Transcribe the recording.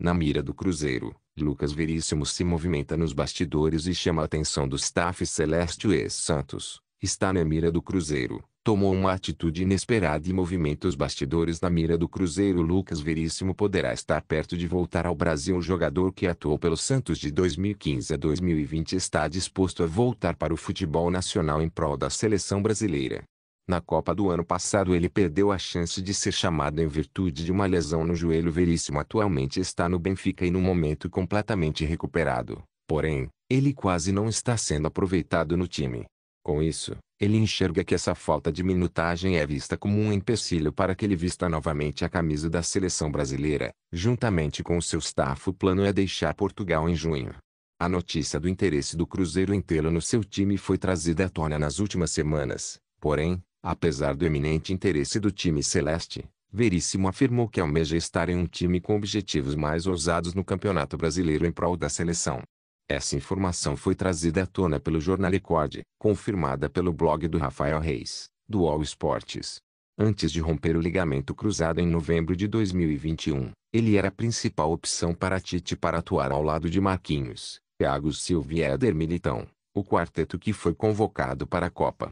Na mira do Cruzeiro, Lucas Veríssimo se movimenta nos bastidores e chama a atenção do staff Celeste e Santos. Está na mira do Cruzeiro. Tomou uma atitude inesperada e movimenta os bastidores na mira do Cruzeiro. Lucas Veríssimo poderá estar perto de voltar ao Brasil. O jogador que atuou pelo Santos de 2015 a 2020 está disposto a voltar para o futebol nacional em prol da seleção brasileira. Na Copa do ano passado ele perdeu a chance de ser chamado em virtude de uma lesão no joelho veríssimo. Atualmente está no Benfica e no momento completamente recuperado. Porém, ele quase não está sendo aproveitado no time. Com isso, ele enxerga que essa falta de minutagem é vista como um empecilho para que ele vista novamente a camisa da seleção brasileira. Juntamente com o seu staff, o plano é deixar Portugal em junho. A notícia do interesse do Cruzeiro em tê-lo no seu time foi trazida à tona nas últimas semanas. Porém, Apesar do eminente interesse do time celeste, Veríssimo afirmou que almeja estar em um time com objetivos mais ousados no Campeonato Brasileiro em prol da seleção. Essa informação foi trazida à tona pelo jornal Record, confirmada pelo blog do Rafael Reis, do All Sports. Antes de romper o ligamento cruzado em novembro de 2021, ele era a principal opção para Tite para atuar ao lado de Marquinhos, Thiago Silva e Éder Militão, o quarteto que foi convocado para a Copa.